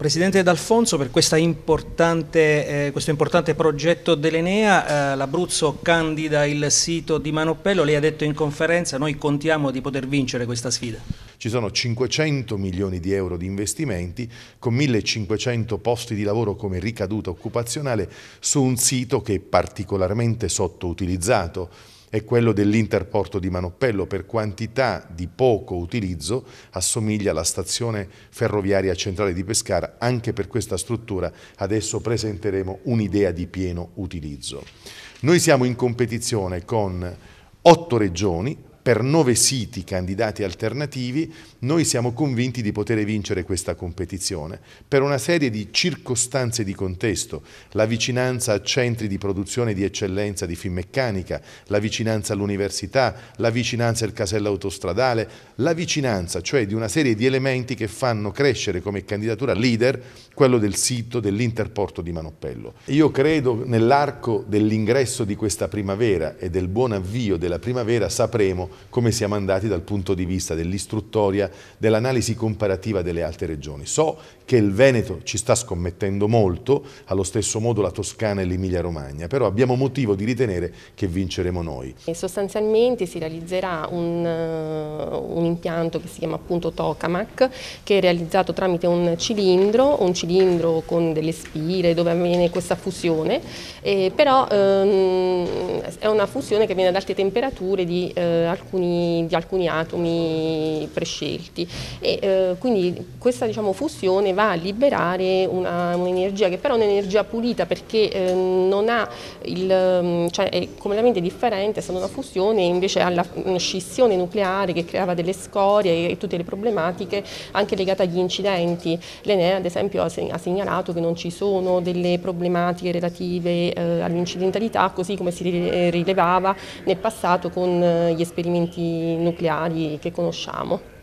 Presidente D'Alfonso, per importante, eh, questo importante progetto dell'Enea, eh, l'Abruzzo candida il sito di Manopello, lei ha detto in conferenza, noi contiamo di poter vincere questa sfida. Ci sono 500 milioni di euro di investimenti con 1500 posti di lavoro come ricaduta occupazionale su un sito che è particolarmente sottoutilizzato è quello dell'interporto di Manoppello, per quantità di poco utilizzo assomiglia alla stazione ferroviaria centrale di Pescara, anche per questa struttura adesso presenteremo un'idea di pieno utilizzo. Noi siamo in competizione con otto regioni, per nove siti candidati alternativi, noi siamo convinti di poter vincere questa competizione per una serie di circostanze di contesto, la vicinanza a centri di produzione di eccellenza di Finmeccanica, la vicinanza all'università, la vicinanza al casello autostradale, la vicinanza cioè di una serie di elementi che fanno crescere come candidatura leader quello del sito dell'interporto di Manoppello. Io credo nell'arco dell'ingresso di questa primavera e del buon avvio della primavera sapremo come siamo andati dal punto di vista dell'istruttoria, dell'analisi comparativa delle altre regioni. So che il Veneto ci sta scommettendo molto, allo stesso modo la Toscana e l'Emilia Romagna, però abbiamo motivo di ritenere che vinceremo noi. E sostanzialmente si realizzerà un, eh, un, impianto che si chiama appunto Tokamak, che è realizzato tramite un cilindro, un cilindro con delle spire dove avviene questa fusione, eh, però ehm, è una fusione che avviene ad alte temperature di eh, alcuni, di alcuni atomi prescelti e eh, quindi questa diciamo, fusione va a liberare un'energia che però è un'energia pulita perché eh, non ha il, mm, cioè è completamente differente, è stata una fusione invece alla scissione nucleare che creava delle scorie e tutte le problematiche anche legate agli incidenti. L'Enea ad esempio ha, ha segnalato che non ci sono delle problematiche relative eh, all'incidentalità così come si rilevava nel passato con eh, gli esperimenti procedimenti nucleari che conosciamo.